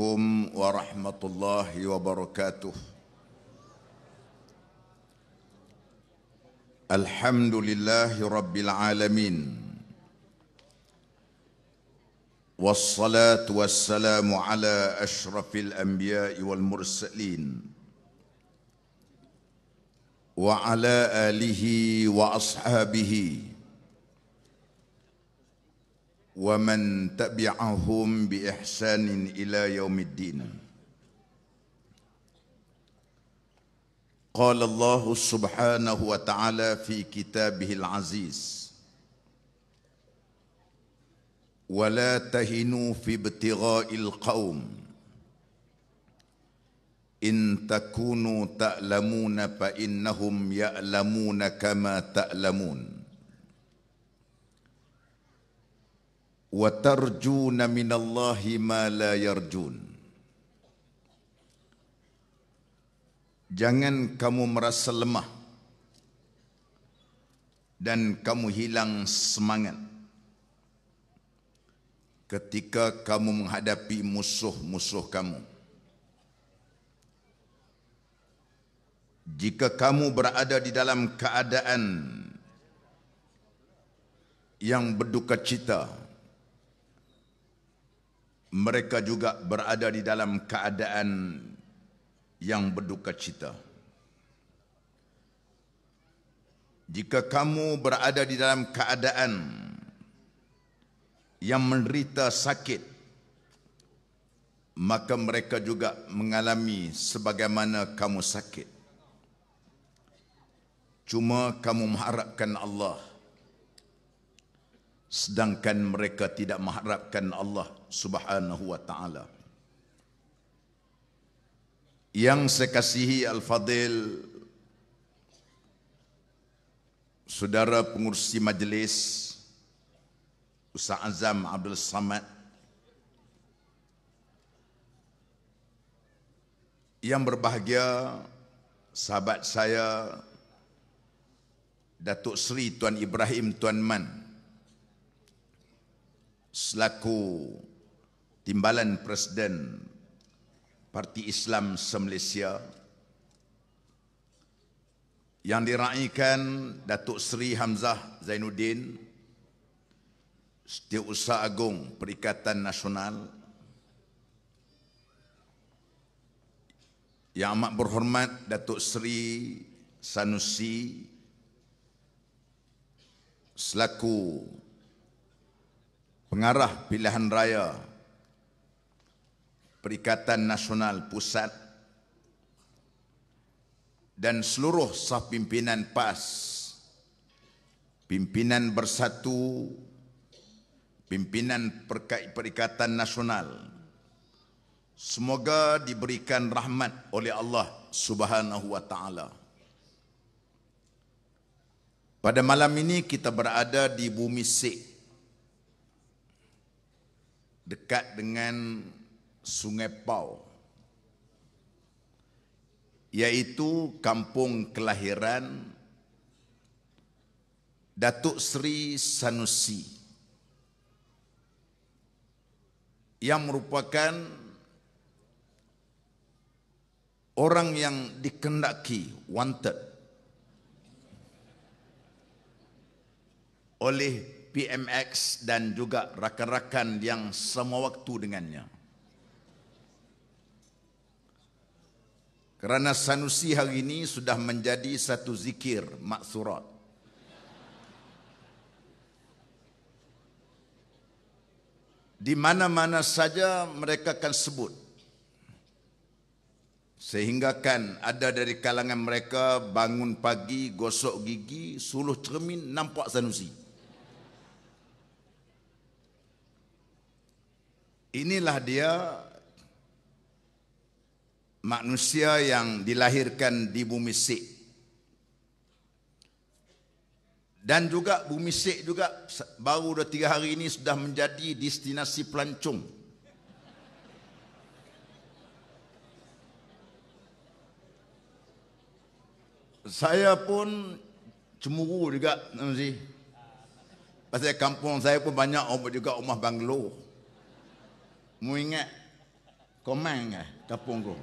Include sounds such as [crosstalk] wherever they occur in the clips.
عليكم ورحمة الله وبركاته الحمد لله رب العالمين والصلاة والسلام على أشرف الأنبياء والمرسلين وعلى آله وأصحابه وعلى آله وأصحابه ومن تبعهم بإحسان إلى يوم الدين قال الله سبحانه وتعالى في كتابه العزيز ولا تهنوا في ابتغاء القوم إن تكونوا تألمون فإنهم يألمون كما تألمون wa tarjuna minallahi ma la yarjun Jangan kamu merasa lemah dan kamu hilang semangat ketika kamu menghadapi musuh-musuh kamu Jika kamu berada di dalam keadaan yang berduka cita, mereka juga berada di dalam keadaan yang berduka cita. Jika kamu berada di dalam keadaan yang menderita sakit, maka mereka juga mengalami sebagaimana kamu sakit. Cuma kamu mengharapkan Allah sedangkan mereka tidak mengharapkan Allah Subhanahu wa taala. Yang saya kasihi Al-Fadil Saudara pengurusi majlis Ustaz Azam Abdul Samad Yang berbahagia Sahabat saya Datuk Seri Tuan Ibrahim Tuan Man selaku timbalan presiden Parti Islam Semalaysia yang diraikan Datuk Seri Hamzah Zainuddin Setiausaha Agung Perikatan Nasional Yang amat berhormat Datuk Seri Sanusi Selaku Selaku pengarah pilihan raya Perikatan Nasional Pusat dan seluruh sah pimpinan PAS, pimpinan bersatu, pimpinan Perikatan Nasional. Semoga diberikan rahmat oleh Allah Subhanahu wa taala. Pada malam ini kita berada di bumi Sikh dekat dengan Sungai Pau yaitu kampung kelahiran Datuk Seri Sanusi yang merupakan orang yang dikendaki wanted oleh PMX dan juga rakan-rakan yang semua waktu dengannya. Kerana sanusi hari ini sudah menjadi satu zikir maksurat. Di mana-mana saja mereka akan sebut. Sehinggakan ada dari kalangan mereka bangun pagi, gosok gigi, suluh cermin, nampak sanusi. Sanusi. Inilah dia manusia yang dilahirkan di bumi sik. Dan juga bumi sik juga baru dah tiga hari ini sudah menjadi destinasi pelancong. Saya pun cemburu juga, Nazi. Pasal kampung saya pun banyak juga rumah banglo. Mu ingat komang ke kampung kau?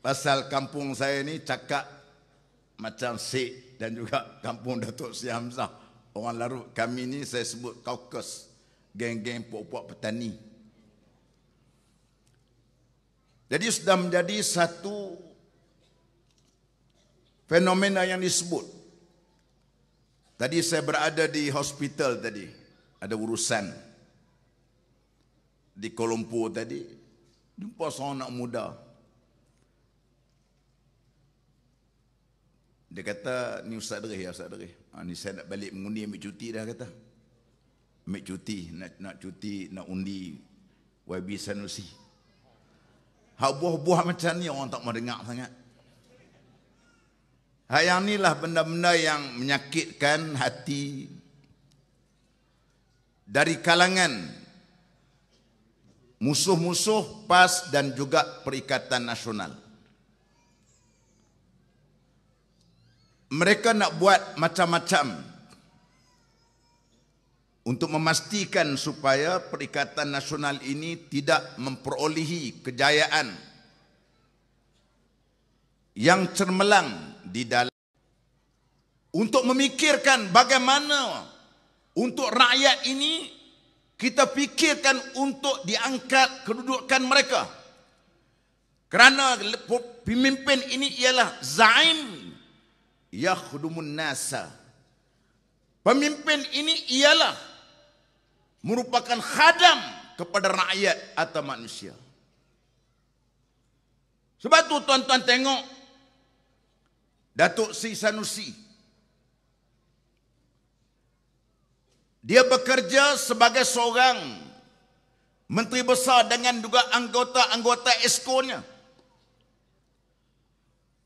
Pasal kampung saya ni cakap macam si dan juga kampung Datuk Si Hamzah. Orang larut kami ni saya sebut kaukus. Geng-geng puak-puak petani. Jadi sudah menjadi satu fenomena yang disebut. Tadi saya berada di hospital tadi ada urusan di Kolombo tadi jumpa seorang anak muda dia kata ni ustaz dereh ya ustaz dereh ha, ni saya nak balik mengundi ambil cuti dah kata ambil cuti nak nak cuti nak undi YB Sanusi ha, buah-buah macam ni orang tak mau dengar sangat ha, ni lah benda-benda yang menyakitkan hati dari kalangan musuh-musuh PAS dan juga Perikatan Nasional. Mereka nak buat macam-macam untuk memastikan supaya Perikatan Nasional ini tidak memperolehi kejayaan yang cermelang di dalam untuk memikirkan bagaimana untuk rakyat ini kita fikirkan untuk diangkat kedudukan mereka kerana pemimpin ini ialah zaim yakhdumun nasa pemimpin ini ialah merupakan khadam kepada rakyat atau manusia sebab tu tuan-tuan tengok Datuk Sri Sanusi Dia bekerja sebagai seorang menteri besar dengan juga anggota-anggota esko-nya.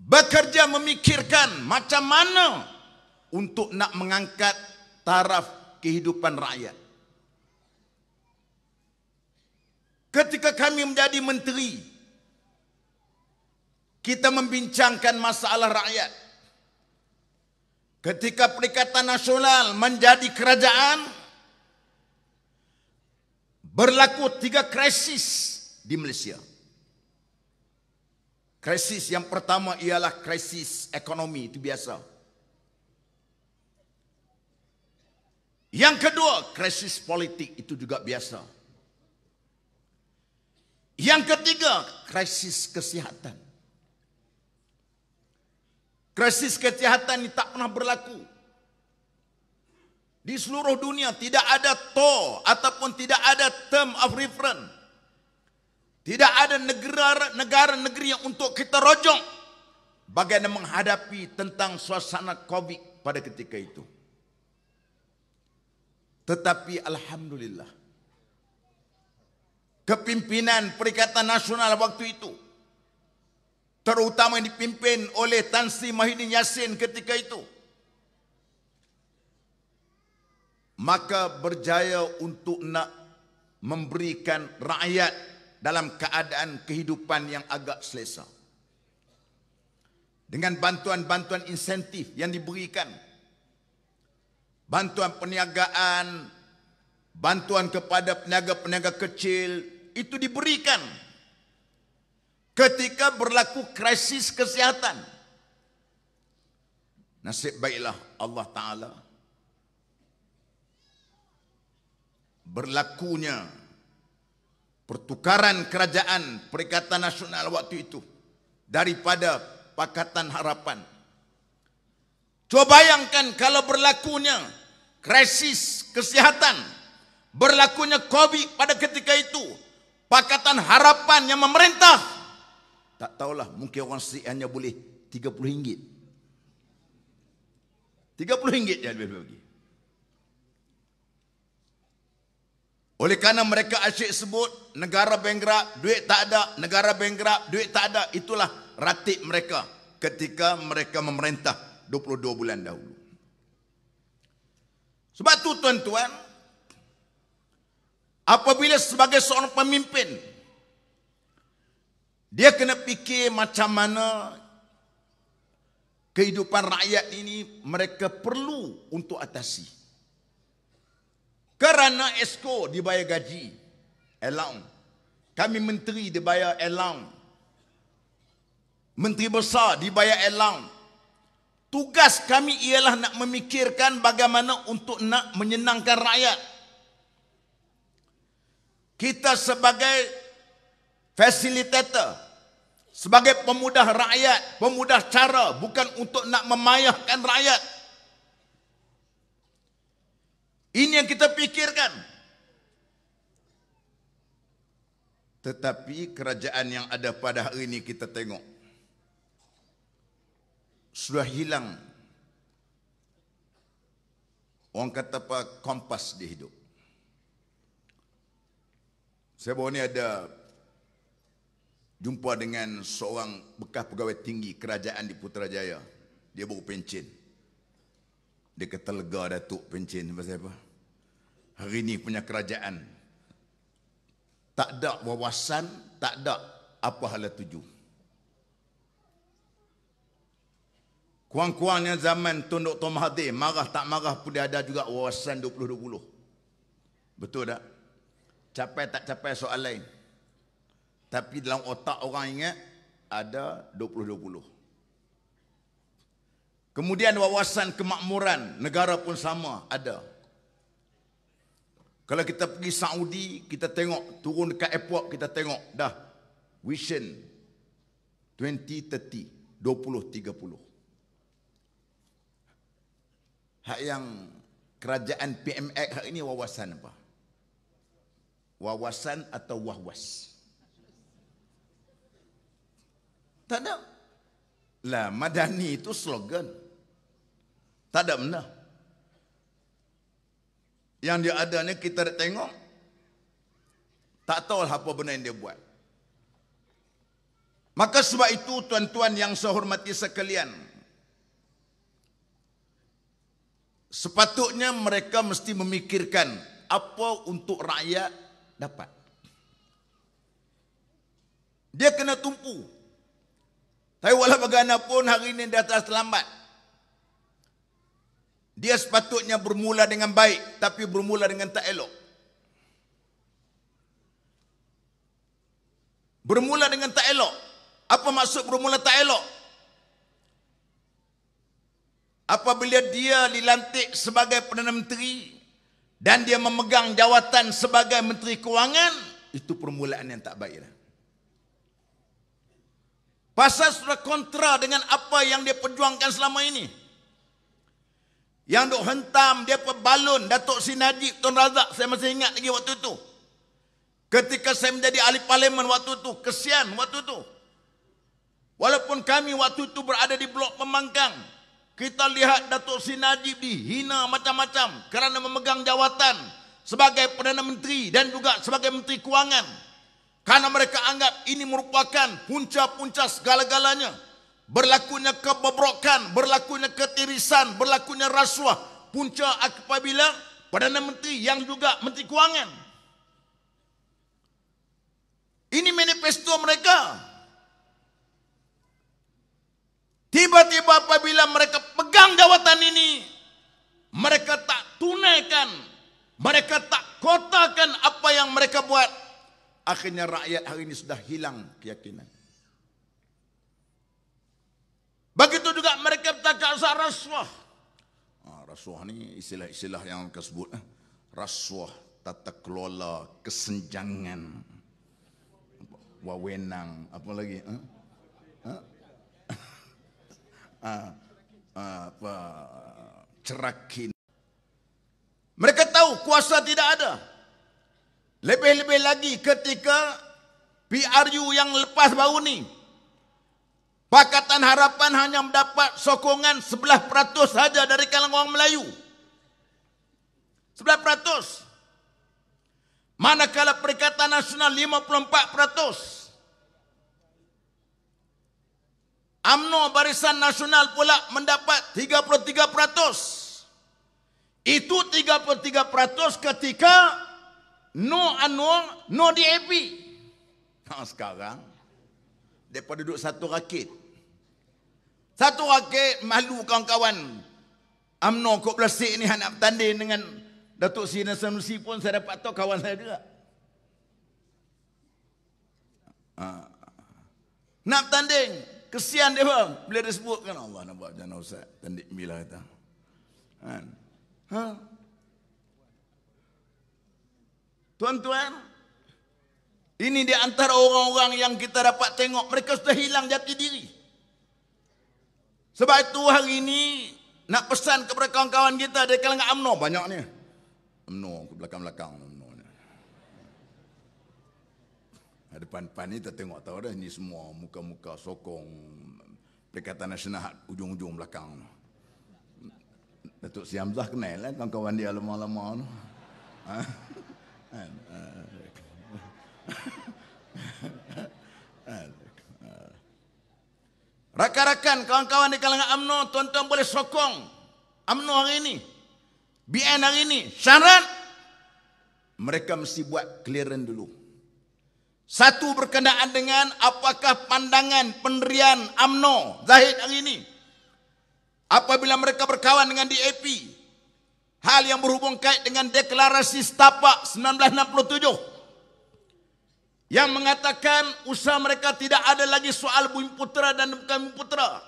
Bekerja memikirkan macam mana untuk nak mengangkat taraf kehidupan rakyat. Ketika kami menjadi menteri, kita membincangkan masalah rakyat. Ketika Perikatan Nasional menjadi kerajaan, berlaku tiga krisis di Malaysia. Krisis yang pertama ialah krisis ekonomi, itu biasa. Yang kedua, krisis politik, itu juga biasa. Yang ketiga, krisis kesihatan. Krisis kesihatan ini tak pernah berlaku. Di seluruh dunia tidak ada to ataupun tidak ada term of reference. Tidak ada negara-negara negeri yang untuk kita rojong bagaimana menghadapi tentang suasana Covid pada ketika itu. Tetapi alhamdulillah kepimpinan Perikatan Nasional waktu itu terutama yang dipimpin oleh Tan Sri Mahidin Yassin ketika itu. Maka berjaya untuk nak memberikan rakyat dalam keadaan kehidupan yang agak selesa. Dengan bantuan-bantuan insentif yang diberikan. Bantuan perniagaan, bantuan kepada peniaga-peniaga kecil, itu diberikan ketika berlaku krisis kesihatan. Nasib baiklah Allah Ta'ala berlakunya pertukaran kerajaan Perikatan Nasional waktu itu daripada Pakatan Harapan. Coba bayangkan kalau berlakunya krisis kesihatan, berlakunya COVID pada ketika itu, Pakatan Harapan yang memerintah tak tahulah mungkin orang Sri hanya boleh RM30. RM30 dia lebih bagi. Oleh kerana mereka asyik sebut negara bankrupt, duit tak ada, negara bankrupt, duit tak ada. Itulah ratik mereka ketika mereka memerintah 22 bulan dahulu. Sebab tu tuan-tuan, apabila sebagai seorang pemimpin, dia kena fikir macam mana kehidupan rakyat ini mereka perlu untuk atasi. Kerana esko dibayar gaji, allowance. Kami menteri dibayar allowance, Menteri besar dibayar allowance. Tugas kami ialah nak memikirkan bagaimana untuk nak menyenangkan rakyat. Kita sebagai facilitator, sebagai pemudah rakyat, pemudah cara bukan untuk nak memayahkan rakyat. Ini yang kita pikirkan. Tetapi kerajaan yang ada pada hari ini kita tengok sudah hilang orang kata apa kompas di hidup. Saya bawa ni ada jumpa dengan seorang bekas pegawai tinggi kerajaan di Putrajaya. Dia baru pencin. Dia kata lega Datuk pencin. Pasal apa? Hari ini punya kerajaan. Tak ada wawasan, tak ada apa hala tuju. Kuang-kuangnya zaman Tun Dr. Mahathir, marah tak marah pun dia ada juga wawasan 2020. Betul tak? Capai tak capai soal lain. Tapi dalam otak orang ingat ada 20-20. Kemudian wawasan kemakmuran negara pun sama ada. Kalau kita pergi Saudi, kita tengok, turun dekat airport, kita tengok, dah. Vision 2030, 20-30. Hak yang kerajaan PMX hak ini wawasan apa? Wawasan atau wahwas? Wawas. Tak ada. Lah madani itu slogan. Tak ada benda. Yang dia ada ni kita nak tengok. Tak tahu apa benda yang dia buat. Maka sebab itu tuan-tuan yang saya hormati sekalian. Sepatutnya mereka mesti memikirkan apa untuk rakyat dapat. Dia kena tumpu. Tapi walau bagaimanapun hari ini dia telah terlambat. Dia sepatutnya bermula dengan baik tapi bermula dengan tak elok. Bermula dengan tak elok. Apa maksud bermula tak elok? Apabila dia dilantik sebagai Perdana Menteri dan dia memegang jawatan sebagai Menteri Kewangan, itu permulaan yang tak baiklah. Pasal sudah kontra dengan apa yang dia perjuangkan selama ini. Yang duk hentam dia pebalun Datuk Si Najib Tun Razak saya masih ingat lagi waktu itu. Ketika saya menjadi ahli parlimen waktu itu, kesian waktu itu. Walaupun kami waktu itu berada di blok pemangkang, kita lihat Datuk Si Najib dihina macam-macam kerana memegang jawatan sebagai Perdana Menteri dan juga sebagai Menteri Kewangan. Karena mereka anggap ini merupakan punca-punca segala-galanya. Berlakunya kebobrokan, berlakunya ketirisan, berlakunya rasuah. Punca apabila Perdana Menteri yang juga Menteri Kewangan. Ini manifesto mereka. Tiba-tiba apabila mereka pegang jawatan ini, mereka tak tunaikan, mereka tak kotakan apa yang mereka buat. Akhirnya rakyat hari ini sudah hilang keyakinan. Begitu juga mereka bertakak asal rasuah. Ah, rasuah ni istilah-istilah yang mereka sebut. Eh? Rasuah, tata kelola, kesenjangan. Wawenang, apa lagi? Eh? Eh? [laughs] ah, apa? Cerakin. Mereka tahu kuasa tidak ada. Lebih-lebih lagi ketika PRU yang lepas baru ni Pakatan Harapan hanya mendapat sokongan 11% saja dari kalangan orang Melayu. 11%. Manakala Perikatan Nasional 54%. AMNO Barisan Nasional pula mendapat 33%. Itu 33% ketika No Anwar, no DAP. Ha, sekarang, mereka duduk satu rakit. Satu rakit, malu kawan-kawan. UMNO kot belasik ni nak bertanding dengan Datuk Sri Nasir Nusi pun saya dapat tahu kawan saya juga. Ha. Nak bertanding. Kesian dia bang. Bila dia sebut kan Allah nampak buat jana Ustaz. Tandik milah kata. Ha. Ha. Tuan-tuan, ini di antara orang-orang yang kita dapat tengok, mereka sudah hilang jati diri. Sebab itu hari ini, nak pesan kepada kawan-kawan kita dari kalangan UMNO banyaknya. ni. UMNO ke belakang-belakang. UMNO ni. Depan-depan ni kita tengok tahu dah ni semua muka-muka sokong Perikatan Nasional ujung-ujung belakang. Datuk Siamzah kenal lah kawan-kawan dia lama-lama Uh, uh. Rakan-rakan, kawan-kawan di kalangan UMNO, tuan-tuan boleh sokong UMNO hari ini. BN hari ini. Syarat, mereka mesti buat clearance dulu. Satu berkenaan dengan apakah pandangan penderian UMNO Zahid hari ini. Apabila mereka berkawan dengan DAP, hal yang berhubung kait dengan deklarasi setapak 1967 yang mengatakan usaha mereka tidak ada lagi soal bumi putera dan bukan bumi putera.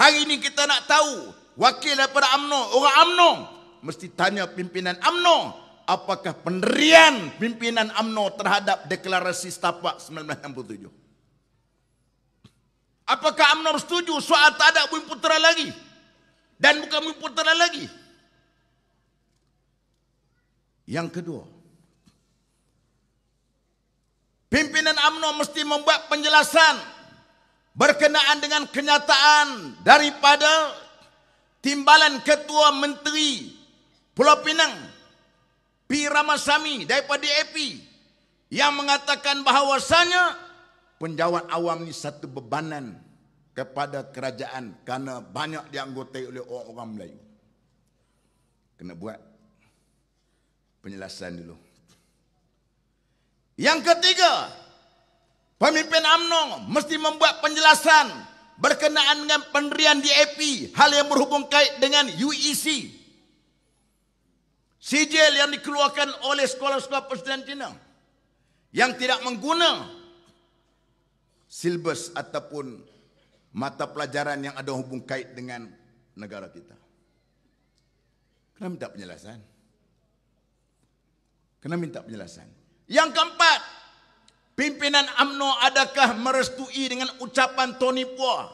Hari ini kita nak tahu wakil daripada UMNO, orang UMNO mesti tanya pimpinan UMNO apakah penderian pimpinan UMNO terhadap deklarasi setapak 1967. Apakah UMNO setuju soal tak ada bumi putera lagi dan bukan bumi putera lagi? Yang kedua, pimpinan UMNO mesti membuat penjelasan berkenaan dengan kenyataan daripada timbalan ketua menteri Pulau Pinang P. Ramasami daripada DAP yang mengatakan bahawasanya penjawat awam ni satu bebanan kepada kerajaan kerana banyak dianggotai oleh orang-orang Melayu. Kena buat penjelasan dulu. Yang ketiga, pemimpin UMNO mesti membuat penjelasan berkenaan dengan pendirian DAP, hal yang berhubung kait dengan UEC. Sijil yang dikeluarkan oleh sekolah-sekolah Presiden China yang tidak mengguna silbus ataupun mata pelajaran yang ada hubung kait dengan negara kita. Kenapa tak penjelasan? Kena minta penjelasan. Yang keempat, pimpinan AMNO adakah merestui dengan ucapan Tony Poa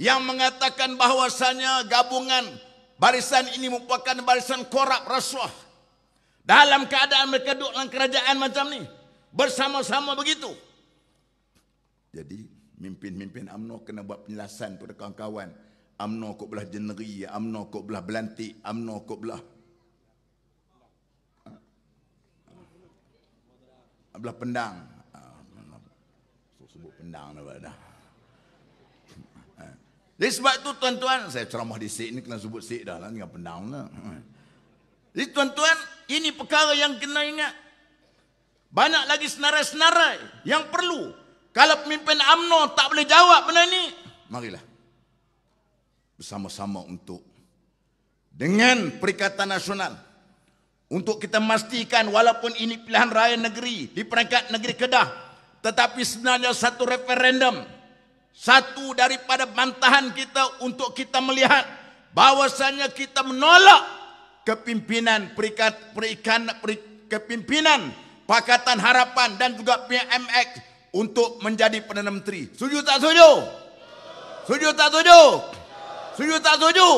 yang mengatakan bahawasanya gabungan barisan ini merupakan barisan korap rasuah. Dalam keadaan mereka duduk dalam kerajaan macam ni, bersama-sama begitu. Jadi, pimpin pimpin AMNO kena buat penjelasan kepada kawan-kawan. AMNO kok belah jeneri, AMNO kok belah belantik, AMNO kok belah belah pendang. Ah, sebut pendang dah. [laughs] Eh. Jadi sebab tu tuan-tuan, saya ceramah di sik ni kena sebut sik dah lah dengan pendang lah. Hmm. Jadi tuan-tuan, ini perkara yang kena ingat. Banyak lagi senarai-senarai yang perlu. Kalau pemimpin amno tak boleh jawab benda ni, marilah. Bersama-sama untuk dengan Perikatan Nasional untuk kita memastikan walaupun ini pilihan raya negeri di peringkat negeri Kedah tetapi sebenarnya satu referendum satu daripada bantahan kita untuk kita melihat bahwasanya kita menolak kepimpinan perikat perikan per, kepimpinan Pakatan Harapan dan juga PMX untuk menjadi Perdana Menteri. Setuju tak setuju? Setuju tak setuju? Setuju tak setuju?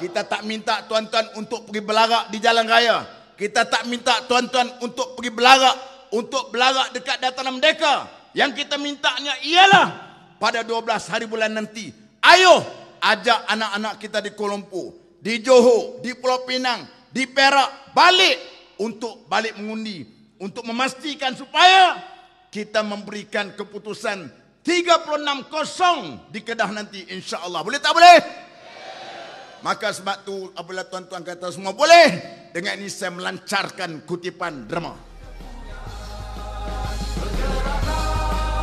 kita tak minta tuan-tuan untuk pergi berlarak di jalan raya. Kita tak minta tuan-tuan untuk pergi berlarak, untuk berlarak dekat Dataran Merdeka. Yang kita mintanya ialah pada 12 hari bulan nanti. Ayo ajak anak-anak kita di Kuala Lumpur, di Johor, di Pulau Pinang, di Perak balik untuk balik mengundi. Untuk memastikan supaya kita memberikan keputusan 36-0 di Kedah nanti insya Allah. Boleh tak Boleh. Maka sebab tu apabila tuan-tuan kata semua boleh, dengan ini saya melancarkan kutipan drama.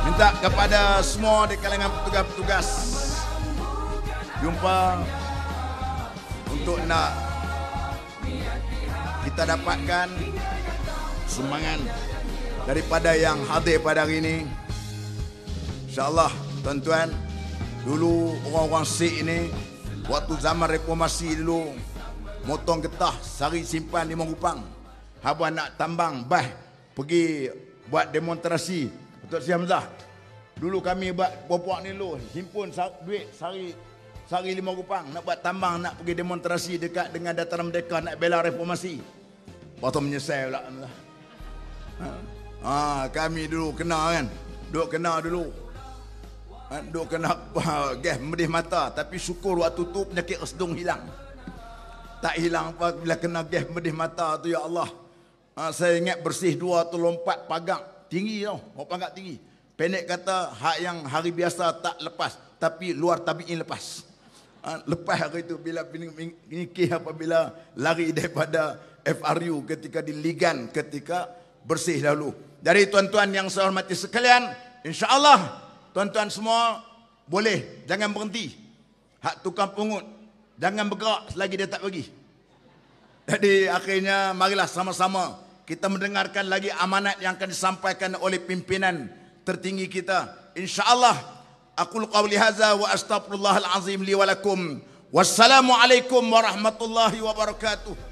Minta kepada semua di kalangan petugas-petugas jumpa untuk nak kita dapatkan sumbangan daripada yang hadir pada hari ini. InsyaAllah tuan-tuan, dulu orang-orang Sikh ini Waktu zaman reformasi dulu Motong getah Sari simpan lima rupang Habang nak tambang Bah Pergi Buat demonstrasi Untuk si Hamzah Dulu kami buat Puan-puan ni dulu Himpun duit Sari Sari lima rupang Nak buat tambang Nak pergi demonstrasi Dekat dengan dataran merdeka Nak bela reformasi Lepas tu menyesal pula Hamzah ha, ha Kami dulu kenal kan Duk kenal dulu Aduh, kenapa uh, gas medih mata tapi syukur waktu tu penyakit resdung hilang. Tak hilang apa bila kena gas medih mata tu ya Allah. Uh, saya ingat bersih dua tu lompat pagak tinggi tau. Oh, pagak tinggi. Penek kata hak yang hari biasa tak lepas tapi luar tabi'i lepas. Uh, lepas hari tu bila ini kisah apabila lari daripada FRU ketika di Ligan ketika bersih lalu. Dari tuan-tuan yang saya hormati sekalian, insya-Allah Tuan-tuan semua boleh jangan berhenti. Hak tukang pungut. Jangan bergerak selagi dia tak pergi. Jadi akhirnya marilah sama-sama kita mendengarkan lagi amanat yang akan disampaikan oleh pimpinan tertinggi kita. Insya-Allah aku qawli hadza wa astaghfirullahal azim li wa lakum. Wassalamualaikum warahmatullahi wabarakatuh.